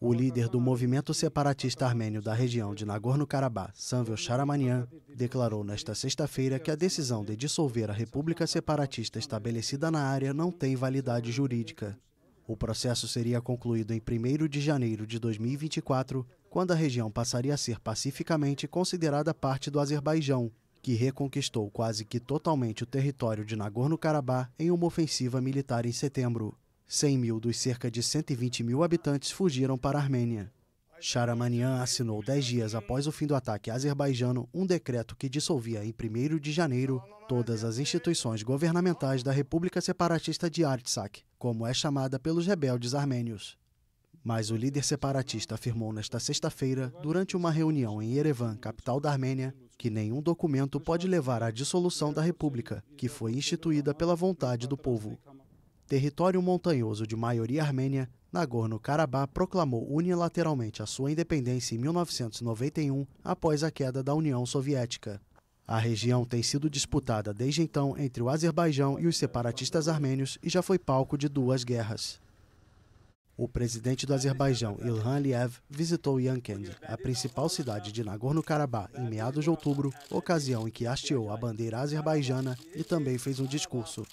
O líder do movimento separatista armênio da região de Nagorno-Karabakh, Samvel Charamanian, declarou nesta sexta-feira que a decisão de dissolver a república separatista estabelecida na área não tem validade jurídica. O processo seria concluído em 1 de janeiro de 2024, quando a região passaria a ser pacificamente considerada parte do Azerbaijão, que reconquistou quase que totalmente o território de Nagorno-Karabakh em uma ofensiva militar em setembro. 100 mil dos cerca de 120 mil habitantes fugiram para a Armênia. Charamanian assinou dez dias após o fim do ataque azerbaijano um decreto que dissolvia em 1 de janeiro todas as instituições governamentais da República Separatista de Artsakh, como é chamada pelos rebeldes armênios. Mas o líder separatista afirmou nesta sexta-feira, durante uma reunião em Yerevan, capital da Armênia, que nenhum documento pode levar à dissolução da República, que foi instituída pela vontade do povo. Território montanhoso de maioria armênia, Nagorno-Karabakh proclamou unilateralmente a sua independência em 1991, após a queda da União Soviética. A região tem sido disputada desde então entre o Azerbaijão e os separatistas armênios e já foi palco de duas guerras. O presidente do Azerbaijão, Ilham Aliyev, visitou Yankend, a principal cidade de Nagorno-Karabakh, em meados de outubro, ocasião em que hasteou a bandeira azerbaijana e também fez um discurso.